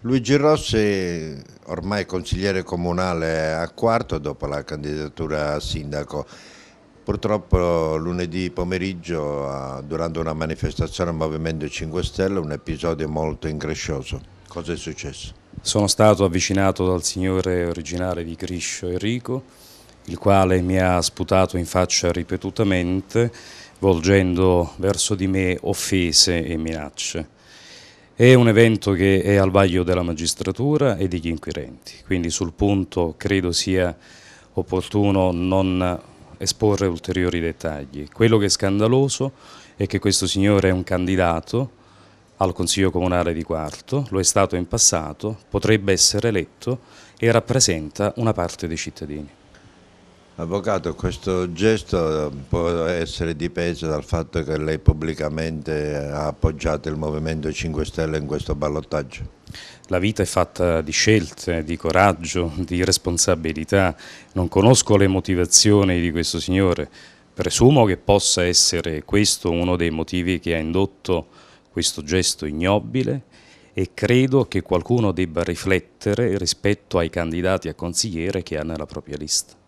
Luigi Rossi, ormai consigliere comunale a quarto dopo la candidatura a sindaco. Purtroppo lunedì pomeriggio, durante una manifestazione al Movimento 5 Stelle, un episodio molto increscioso. Cosa è successo? Sono stato avvicinato dal signore originale di Griscio Enrico, il quale mi ha sputato in faccia ripetutamente, volgendo verso di me offese e minacce. È un evento che è al vaglio della magistratura e degli inquirenti, quindi sul punto credo sia opportuno non esporre ulteriori dettagli. Quello che è scandaloso è che questo signore è un candidato al Consiglio Comunale di Quarto, lo è stato in passato, potrebbe essere eletto e rappresenta una parte dei cittadini. Avvocato, questo gesto eh, può essere dipeso dal fatto che lei pubblicamente ha appoggiato il Movimento 5 Stelle in questo ballottaggio? La vita è fatta di scelte, di coraggio, di responsabilità. Non conosco le motivazioni di questo signore. Presumo che possa essere questo uno dei motivi che ha indotto questo gesto ignobile e credo che qualcuno debba riflettere rispetto ai candidati a consigliere che ha nella propria lista.